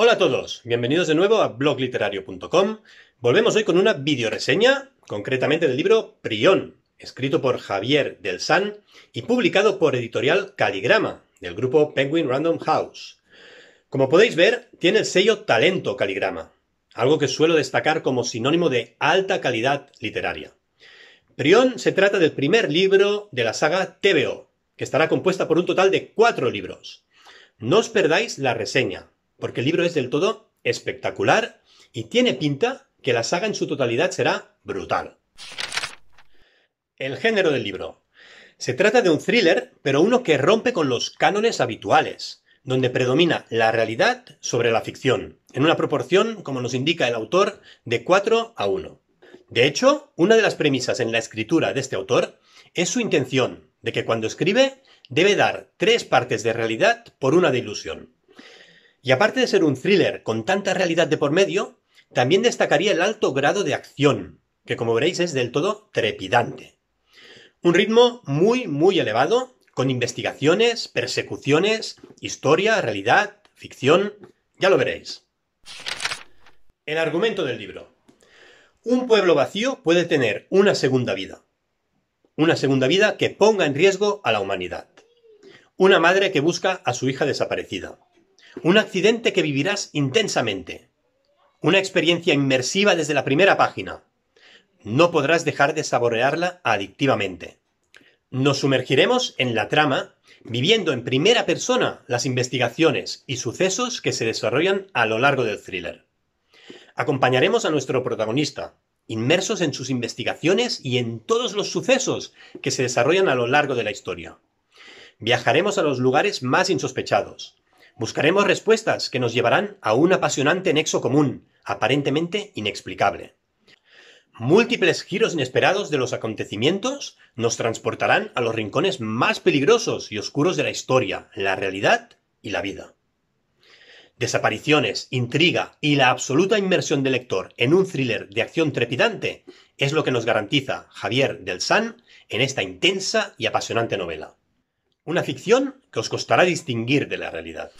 Hola a todos, bienvenidos de nuevo a blogliterario.com. Volvemos hoy con una videoreseña, concretamente del libro Prión, escrito por Javier del San y publicado por editorial Caligrama, del grupo Penguin Random House. Como podéis ver, tiene el sello Talento Caligrama, algo que suelo destacar como sinónimo de alta calidad literaria. Prión se trata del primer libro de la saga TVO, que estará compuesta por un total de cuatro libros. No os perdáis la reseña, porque el libro es del todo espectacular y tiene pinta que la saga en su totalidad será brutal. El género del libro. Se trata de un thriller, pero uno que rompe con los cánones habituales, donde predomina la realidad sobre la ficción, en una proporción, como nos indica el autor, de 4 a 1. De hecho, una de las premisas en la escritura de este autor es su intención de que cuando escribe debe dar tres partes de realidad por una de ilusión. Y aparte de ser un thriller con tanta realidad de por medio, también destacaría el alto grado de acción, que como veréis es del todo trepidante. Un ritmo muy, muy elevado, con investigaciones, persecuciones, historia, realidad, ficción, ya lo veréis. El argumento del libro. Un pueblo vacío puede tener una segunda vida. Una segunda vida que ponga en riesgo a la humanidad. Una madre que busca a su hija desaparecida un accidente que vivirás intensamente. Una experiencia inmersiva desde la primera página. No podrás dejar de saborearla adictivamente. Nos sumergiremos en la trama, viviendo en primera persona las investigaciones y sucesos que se desarrollan a lo largo del thriller. Acompañaremos a nuestro protagonista, inmersos en sus investigaciones y en todos los sucesos que se desarrollan a lo largo de la historia. Viajaremos a los lugares más insospechados, Buscaremos respuestas que nos llevarán a un apasionante nexo común, aparentemente inexplicable. Múltiples giros inesperados de los acontecimientos nos transportarán a los rincones más peligrosos y oscuros de la historia, la realidad y la vida. Desapariciones, intriga y la absoluta inmersión del lector en un thriller de acción trepidante es lo que nos garantiza Javier del San en esta intensa y apasionante novela. Una ficción que os costará distinguir de la realidad.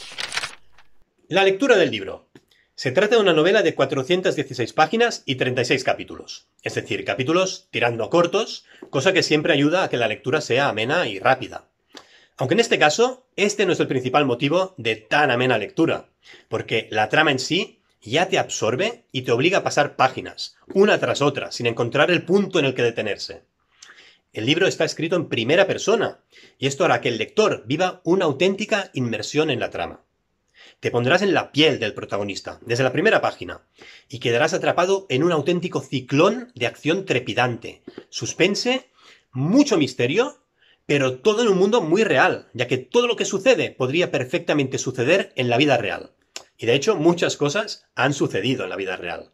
La lectura del libro. Se trata de una novela de 416 páginas y 36 capítulos, es decir, capítulos tirando cortos, cosa que siempre ayuda a que la lectura sea amena y rápida. Aunque en este caso, este no es el principal motivo de tan amena lectura, porque la trama en sí ya te absorbe y te obliga a pasar páginas, una tras otra, sin encontrar el punto en el que detenerse. El libro está escrito en primera persona, y esto hará que el lector viva una auténtica inmersión en la trama. Te pondrás en la piel del protagonista, desde la primera página, y quedarás atrapado en un auténtico ciclón de acción trepidante, suspense, mucho misterio, pero todo en un mundo muy real, ya que todo lo que sucede podría perfectamente suceder en la vida real. Y de hecho muchas cosas han sucedido en la vida real.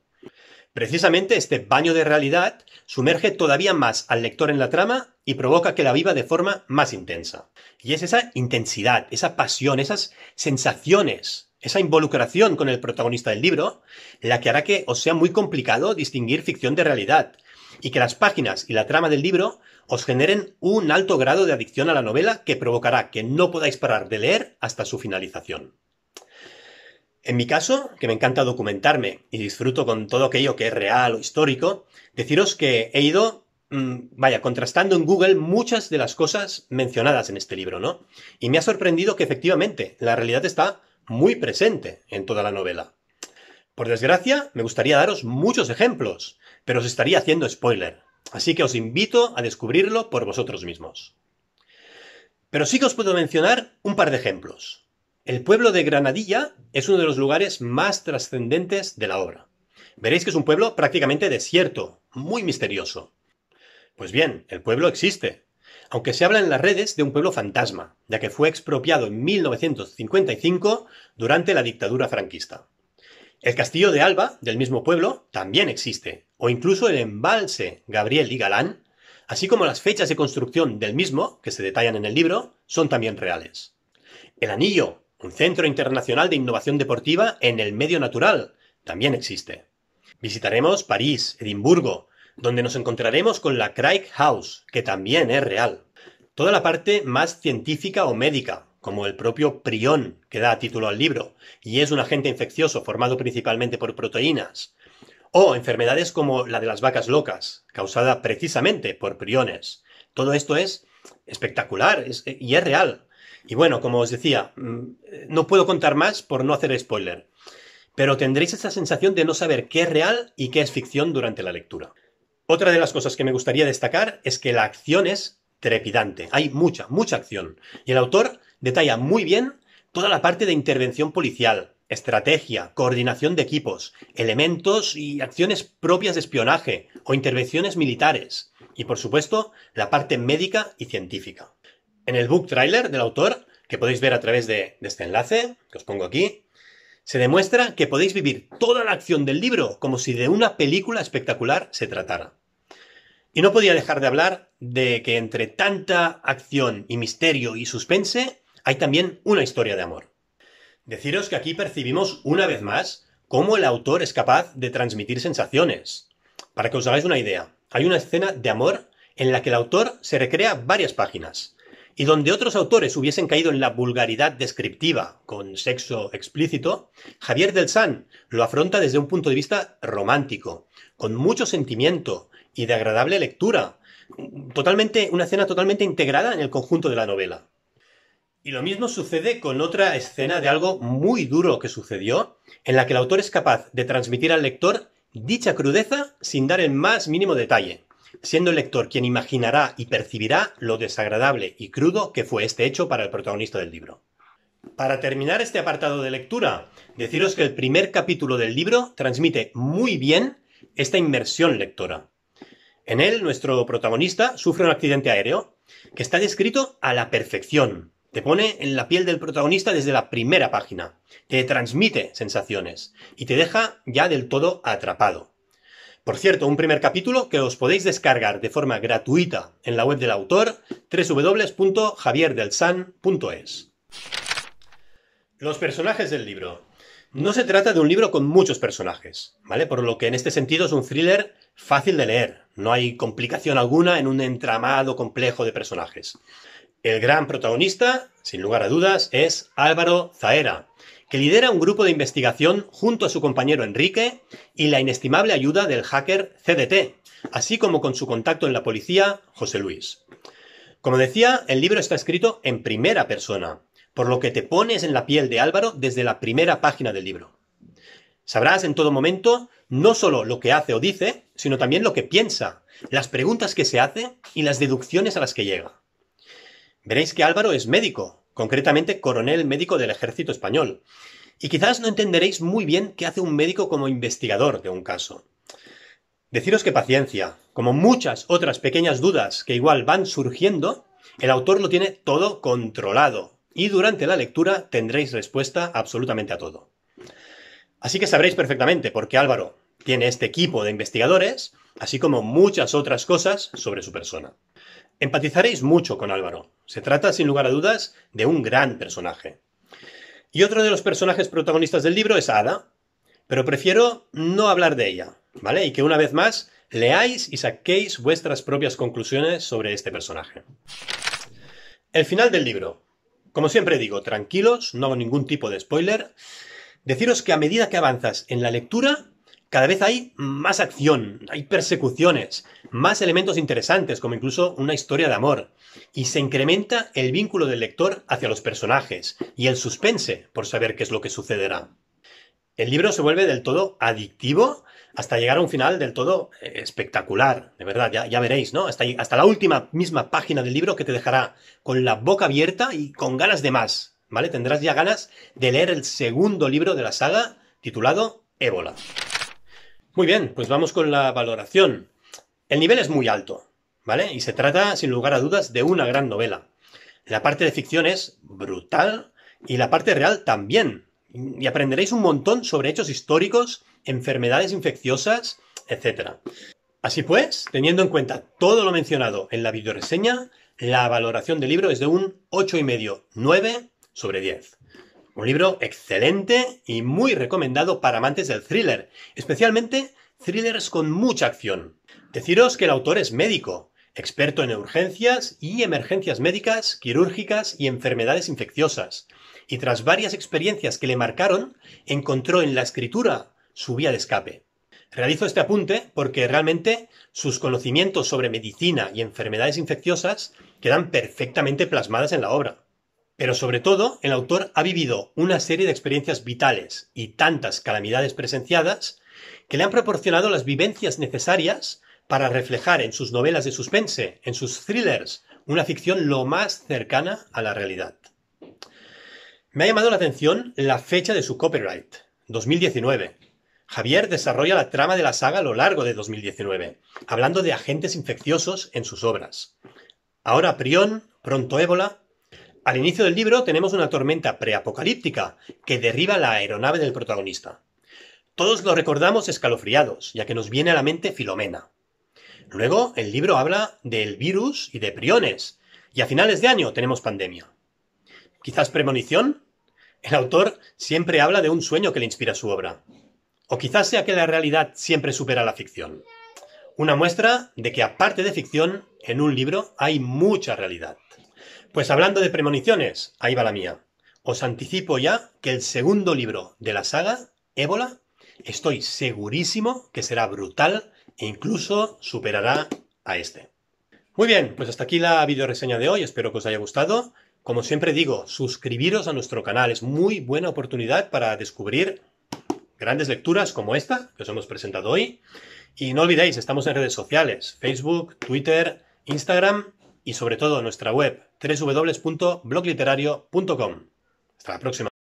Precisamente este baño de realidad sumerge todavía más al lector en la trama y provoca que la viva de forma más intensa. Y es esa intensidad, esa pasión, esas sensaciones, esa involucración con el protagonista del libro, la que hará que os sea muy complicado distinguir ficción de realidad, y que las páginas y la trama del libro os generen un alto grado de adicción a la novela que provocará que no podáis parar de leer hasta su finalización. En mi caso, que me encanta documentarme y disfruto con todo aquello que es real o histórico, deciros que he ido, mm, vaya, contrastando en Google muchas de las cosas mencionadas en este libro, ¿no? Y me ha sorprendido que efectivamente la realidad está muy presente en toda la novela. Por desgracia, me gustaría daros muchos ejemplos, pero os estaría haciendo spoiler, así que os invito a descubrirlo por vosotros mismos. Pero sí que os puedo mencionar un par de ejemplos. El pueblo de Granadilla es uno de los lugares más trascendentes de la obra. Veréis que es un pueblo prácticamente desierto, muy misterioso. Pues bien, el pueblo existe, aunque se habla en las redes de un pueblo fantasma, ya que fue expropiado en 1955 durante la dictadura franquista. El castillo de Alba, del mismo pueblo, también existe, o incluso el embalse Gabriel y Galán, así como las fechas de construcción del mismo, que se detallan en el libro, son también reales. El anillo un centro internacional de innovación deportiva en el medio natural también existe. Visitaremos París, Edimburgo, donde nos encontraremos con la Craig House, que también es real. Toda la parte más científica o médica, como el propio prión que da título al libro, y es un agente infeccioso formado principalmente por proteínas, o enfermedades como la de las vacas locas, causada precisamente por priones. Todo esto es espectacular y es real. Y bueno, como os decía, mm, eh, no puedo contar más por no hacer spoiler, pero tendréis esa sensación de no saber qué es real y qué es ficción durante la lectura. Otra de las cosas que me gustaría destacar es que la acción es trepidante, hay mucha, mucha acción, y el autor detalla muy bien toda la parte de intervención policial, estrategia, coordinación de equipos, elementos y acciones propias de espionaje o intervenciones militares, y por supuesto la parte médica y científica. En el book trailer del autor, que podéis ver a través de, este enlace, que os pongo aquí, se demuestra que podéis vivir toda la acción del libro como si de una película espectacular se tratara. Y no podía dejar de hablar de que entre tanta acción y misterio y suspense hay también una historia de amor. Deciros que aquí percibimos una vez más cómo el autor es capaz de transmitir sensaciones. Para que os hagáis una idea, hay una escena de amor en la que el autor se recrea varias páginas. Y donde otros autores hubiesen caído en la vulgaridad descriptiva, con sexo explícito, Javier del San lo afronta desde un punto de vista romántico, con mucho sentimiento y de agradable lectura, totalmente, una escena totalmente integrada en el conjunto de la novela. Y lo mismo sucede con otra escena de algo muy duro que sucedió, en la que el autor es capaz de transmitir al lector dicha crudeza sin dar el más mínimo detalle siendo el lector quien imaginará y percibirá lo desagradable y crudo que fue este hecho para el protagonista del libro. Para terminar este apartado de lectura, deciros que el primer capítulo del libro transmite muy bien esta inmersión lectora. En él, nuestro protagonista sufre un accidente aéreo que está descrito a la perfección. Te pone en la piel del protagonista desde la primera página, te transmite sensaciones y te deja ya del todo atrapado. Por cierto, un primer capítulo que os podéis descargar de forma gratuita en la web del autor www.javierdelsan.es. Los personajes del libro. No se trata de un libro con muchos personajes, ¿vale? Por lo que en este sentido es un thriller fácil de leer. No hay complicación alguna en un entramado complejo de personajes. El gran protagonista, sin lugar a dudas, es Álvaro Zaera, que lidera un grupo de investigación junto a su compañero Enrique y la inestimable ayuda del hacker CDT, así como con su contacto en la policía, José Luis. Como decía, el libro está escrito en primera persona, por lo que te pones en la piel de Álvaro desde la primera página del libro. Sabrás en todo momento no solo lo que hace o dice, sino también lo que piensa, las preguntas que se hace y las deducciones a las que llega. Veréis que Álvaro es médico, concretamente coronel médico del ejército español. Y quizás no entenderéis muy bien qué hace un médico como investigador de un caso. Deciros que paciencia, como muchas otras pequeñas dudas que igual van surgiendo, el autor lo tiene todo controlado y durante la lectura tendréis respuesta absolutamente a todo. Así que sabréis perfectamente por qué Álvaro tiene este equipo de investigadores, así como muchas otras cosas sobre su persona. Empatizaréis mucho con Álvaro. Se trata, sin lugar a dudas, de un gran personaje. Y otro de los personajes protagonistas del libro es Ada, pero prefiero no hablar de ella, ¿vale? Y que una vez más leáis y saquéis vuestras propias conclusiones sobre este personaje. El final del libro. Como siempre digo, tranquilos, no hago ningún tipo de spoiler. Deciros que a medida que avanzas en la lectura, cada vez hay más acción, hay persecuciones, más elementos interesantes, como incluso una historia de amor, y se incrementa el vínculo del lector hacia los personajes y el suspense por saber qué es lo que sucederá. El libro se vuelve del todo adictivo hasta llegar a un final del todo eh, espectacular, de verdad, ya, veréis, ¿no? Hasta, hasta la última misma página del libro que te dejará con la boca abierta y con ganas de más, ¿vale? Tendrás ya ganas de leer el segundo libro de la saga titulado Ébola. Muy bien, pues vamos con la valoración. El nivel es muy alto, ¿vale? Y se trata, sin lugar a dudas, de una gran novela. La parte de ficción es brutal y la parte real también. Y aprenderéis un montón sobre hechos históricos, enfermedades infecciosas, etc. Así pues, teniendo en cuenta todo lo mencionado en la videoreseña, la valoración del libro es de un 8,5, 9 sobre 10. Un libro excelente y muy recomendado para amantes del thriller, especialmente thrillers con mucha acción. Deciros que el autor es médico, experto en urgencias y emergencias médicas, quirúrgicas y enfermedades infecciosas. Y tras varias experiencias que le marcaron, encontró en la escritura su vía de escape. Realizo este apunte porque realmente sus conocimientos sobre medicina y enfermedades infecciosas quedan perfectamente plasmadas en la obra. Pero sobre todo, el autor ha vivido una serie de experiencias vitales y tantas calamidades presenciadas que le han proporcionado las vivencias necesarias para reflejar en sus novelas de suspense, en sus thrillers, una ficción lo más cercana a la realidad. Me ha llamado la atención la fecha de su copyright, 2019. Javier desarrolla la trama de la saga a lo largo de 2019, hablando de agentes infecciosos en sus obras. Ahora Prión, pronto ébola. Al inicio del libro tenemos una tormenta preapocalíptica que derriba la aeronave del protagonista. Todos lo recordamos escalofriados, ya que nos viene a la mente Filomena. Luego, el libro habla del virus y de priones. Y a finales de año tenemos pandemia. Quizás premonición. El autor siempre habla de un sueño que le inspira su obra. O quizás sea que la realidad siempre supera la ficción. Una muestra de que aparte de ficción, en un libro hay mucha realidad. Pues hablando de premoniciones, ahí va la mía. Os anticipo ya que el segundo libro de la saga, Ébola, estoy segurísimo que será brutal e incluso superará a este. Muy bien, pues hasta aquí la video reseña de hoy, espero que os haya gustado. Como siempre digo, suscribiros a nuestro canal, es muy buena oportunidad para descubrir grandes lecturas como esta que os hemos presentado hoy. Y no olvidéis, estamos en redes sociales, Facebook, Twitter, Instagram y sobre todo nuestra web www.blogliterario.com. Hasta la próxima.